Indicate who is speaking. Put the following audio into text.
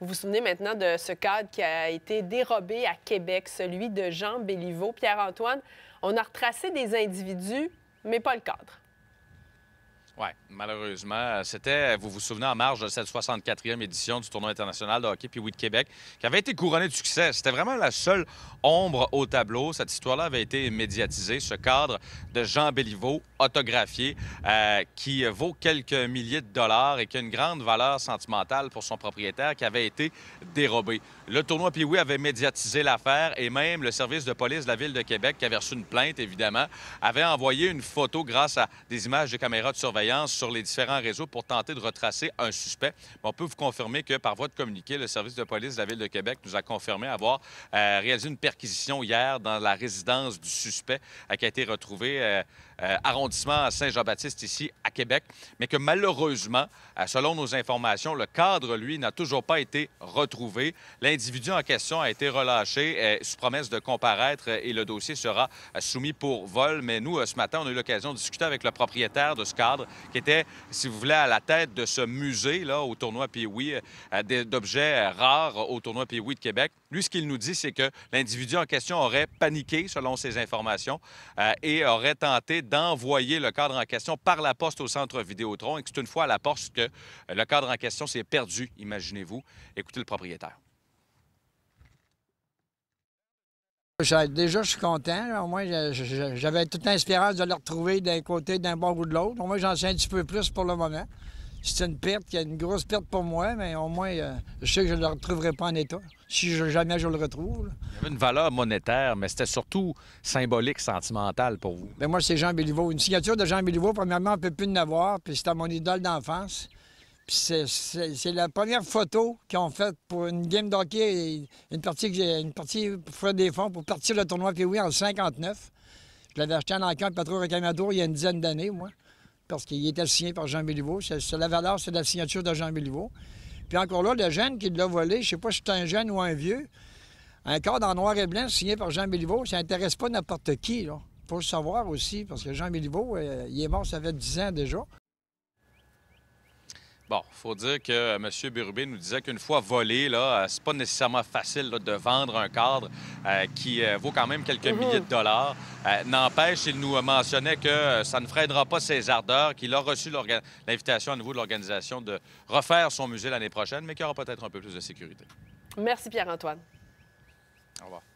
Speaker 1: Vous vous souvenez maintenant de ce cadre qui a été dérobé à Québec, celui de Jean Béliveau. Pierre-Antoine, on a retracé des individus, mais pas le cadre.
Speaker 2: Oui, malheureusement. C'était, vous vous souvenez, en marge de cette 64e édition du tournoi international de hockey, puis de Québec, qui avait été couronné de succès. C'était vraiment la seule ombre au tableau. Cette histoire-là avait été médiatisée. Ce cadre de Jean Béliveau, autographié, euh, qui vaut quelques milliers de dollars et qui a une grande valeur sentimentale pour son propriétaire, qui avait été dérobé. Le tournoi Pioui avait médiatisé l'affaire et même le service de police de la Ville de Québec, qui avait reçu une plainte, évidemment, avait envoyé une photo grâce à des images de caméras de surveillance sur les différents réseaux pour tenter de retracer un suspect. on peut vous confirmer que par voie de communiqué, le service de police de la Ville de Québec nous a confirmé avoir euh, réalisé une perquisition hier dans la résidence du suspect euh, qui a été retrouvé... Euh, euh, arrondissement Saint-Jean-Baptiste ici à Québec, mais que malheureusement, euh, selon nos informations, le cadre, lui, n'a toujours pas été retrouvé. L'individu en question a été relâché euh, sous promesse de comparaître et le dossier sera soumis pour vol. Mais nous, ce matin, on a eu l'occasion de discuter avec le propriétaire de ce cadre qui était, si vous voulez, à la tête de ce musée là, au tournoi Pioui, d'objets rares au tournoi Pioui de Québec. Lui, ce qu'il nous dit, c'est que l'individu en question aurait paniqué, selon ses informations, euh, et aurait tenté d'envoyer le cadre en question par la poste au centre Vidéotron et que c'est une fois à la poste que euh, le cadre en question s'est perdu, imaginez-vous. Écoutez le propriétaire.
Speaker 1: Déjà, je suis content. Au moins, j'avais toute espérance de le retrouver d'un côté, d'un bord ou de l'autre. Au moins, j'en sais un petit peu plus pour le moment. C'est une perte, qui est une grosse perte pour moi, mais au moins, euh, je sais que je ne le retrouverai pas en état, si je, jamais je le retrouve. Il
Speaker 2: y avait une valeur monétaire, mais c'était surtout symbolique, sentimentale pour vous. mais
Speaker 1: ben, moi, c'est Jean Béliveau. Une signature de Jean Béliveau, premièrement, on ne peut plus en avoir, puis c'était mon idole d'enfance. Puis c'est la première photo qu'ils ont faite pour une game d'hockey, une partie, que une partie pour faire des fonds, pour partir le tournoi, puis oui, en 59. Je l'avais acheté en encamp, patrouille Rocamadour, il y a une dizaine d'années, moi parce qu'il était signé par Jean Béliveau. C'est la valeur, c'est la signature de Jean Béliveau. Puis encore là, le jeune qui l'a volé, je sais pas si c'est un jeune ou un vieux, un cadre en noir et blanc signé par Jean Béliveau, ça n'intéresse pas n'importe qui. Il faut le savoir aussi, parce que Jean Béliveau, euh, il est mort, ça fait 10 ans déjà.
Speaker 2: Bon, il faut dire que euh, M. Bérubé nous disait qu'une fois volé, là, n'est euh, pas nécessairement facile de vendre un cadre euh, qui vaut quand même quelques mhm. milliers de dollars. N'empêche, il nous mentionnait que ça ne freinera pas ses ardeurs, qu'il a reçu l'invitation à nouveau de l'organisation de refaire son musée l'année prochaine, mais qu'il y aura peut-être un peu plus de sécurité.
Speaker 1: Merci Pierre-Antoine.
Speaker 2: Au revoir.